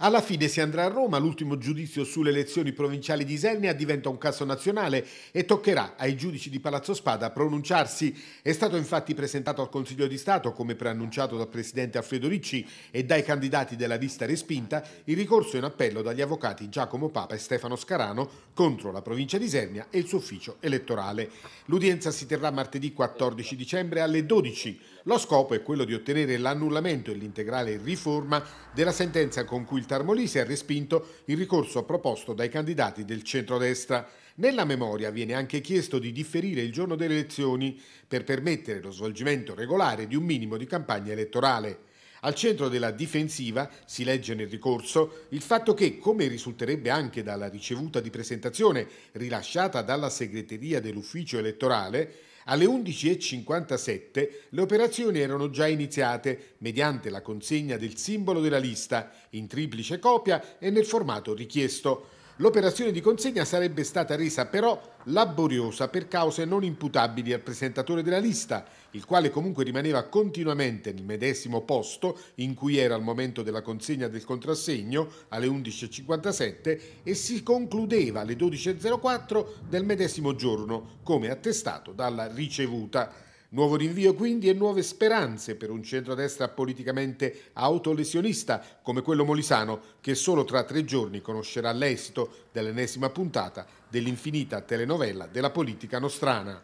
Alla fine si andrà a Roma, l'ultimo giudizio sulle elezioni provinciali di Isernia diventa un caso nazionale e toccherà ai giudici di Palazzo Spada pronunciarsi. È stato infatti presentato al Consiglio di Stato, come preannunciato dal Presidente Alfredo Ricci e dai candidati della lista respinta, il ricorso in appello dagli avvocati Giacomo Papa e Stefano Scarano contro la provincia di Isernia e il suo ufficio elettorale. L'udienza si terrà martedì 14 dicembre alle 12. Lo scopo è quello di ottenere l'annullamento e l'integrale riforma della sentenza con cui il il ha respinto il ricorso proposto dai candidati del centrodestra. Nella memoria viene anche chiesto di differire il giorno delle elezioni per permettere lo svolgimento regolare di un minimo di campagna elettorale. Al centro della difensiva si legge nel ricorso il fatto che, come risulterebbe anche dalla ricevuta di presentazione rilasciata dalla segreteria dell'ufficio elettorale, alle 11.57 le operazioni erano già iniziate mediante la consegna del simbolo della lista in triplice copia e nel formato richiesto. L'operazione di consegna sarebbe stata resa però laboriosa per cause non imputabili al presentatore della lista, il quale comunque rimaneva continuamente nel medesimo posto in cui era al momento della consegna del contrassegno alle 11.57 e si concludeva alle 12.04 del medesimo giorno, come attestato dalla ricevuta. Nuovo rinvio quindi e nuove speranze per un centrodestra politicamente autolesionista come quello molisano che solo tra tre giorni conoscerà l'esito dell'ennesima puntata dell'infinita telenovela della politica nostrana.